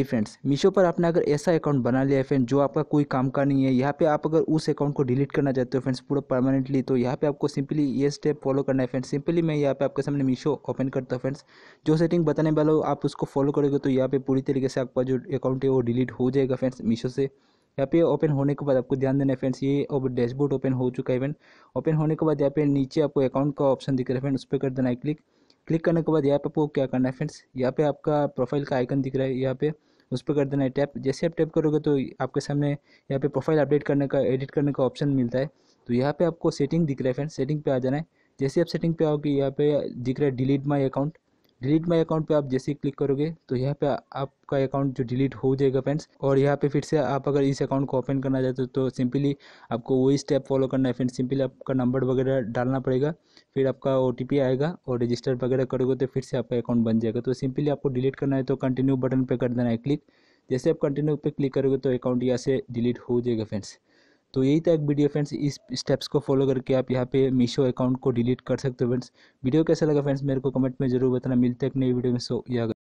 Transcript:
friends Meesho पर आपने अगर ऐसा अकाउंट बना लिया है फ्रेंड जो आपका कोई काम का नहीं है यहाँ पे आप अगर उस अकाउंट को डिलीट करना चाहते हो फ्रेंड्स पूरा परमानेंटली तो यहाँ पे आपको सिंपली ये स्टेप फॉलो करना है फ्रेंड्स सिंपली मैं यहाँ पे आपके सामने मीशो ओपन करता हूँ फ्रेंड्स जो सेटिंग बताने वाला हो आप उसको फॉलो करोगे तो यहाँ पे पूरी तरीके से आपका जो अकाउंट है वो डिलीट हो जाएगा फ्रेंड्स मीशो से यहाँ पे ओपन होने के बाद आपको ध्यान देना है फ्रेंड्स ये डैशबोर्ड ओपन हो चुका है फ्रेंड ओपन होने के बाद यहाँ पे नीचे आपको अकाउंट का ऑप्शन दिख रहा है फ्रेंड उस पर कर देना है क्लिक क्लिक करने के बाद यहाँ पे आपको क्या करना है फ्रेंड्स यहाँ पे आपका प्रोफाइल का आइकन दिख रहा है यहाँ पे उस पर कर देना है टैप जैसे आप टैप करोगे तो आपके सामने यहाँ पे प्रोफाइल अपडेट करने का एडिट करने का ऑप्शन मिलता है तो यहाँ पे आपको सेटिंग दिख रहा है फ्रेंड सेटिंग पे आ जाना है जैसे आप सेटिंग पे आओगे यहाँ पे दिख रहा है delete my account delete my account पे आप जैसे ही क्लिक करोगे तो यहाँ पे आपका अकाउंट जो डिलीट हो जाएगा फ्रेंड्स और यहाँ पे फिर से आप अगर इस अकाउंट को ओपन करना चाहते हो तो सिंपली आपको वही स्टेप फॉलो करना है फ्रेंड्स सिंपली आपका नंबर वगैरह डालना पड़ेगा फिर आपका ओ आएगा और रजिस्टर वगैरह करोगे तो फिर से आपका अकाउंट बन जाएगा तो सिंपली आपको डिलीट करना है तो कंटिन्यू बटन पर कर देना है क्लिक जैसे आप कंटिन्यू पर क्लिक करोगे तो अकाउंट यहाँ से डिलीट हो जाएगा फ्रेंड्स तो यही था एक वीडियो फ्रेंड्स इस स्टेप्स को फॉलो करके आप यहाँ पे मीशो अकाउंट को डिलीट कर सकते हो फ्रेंड्स वीडियो कैसा लगा फ्रेंड्स मेरे को कमेंट में जरूर बताना मिलते हैं एक नई वीडियो में सो या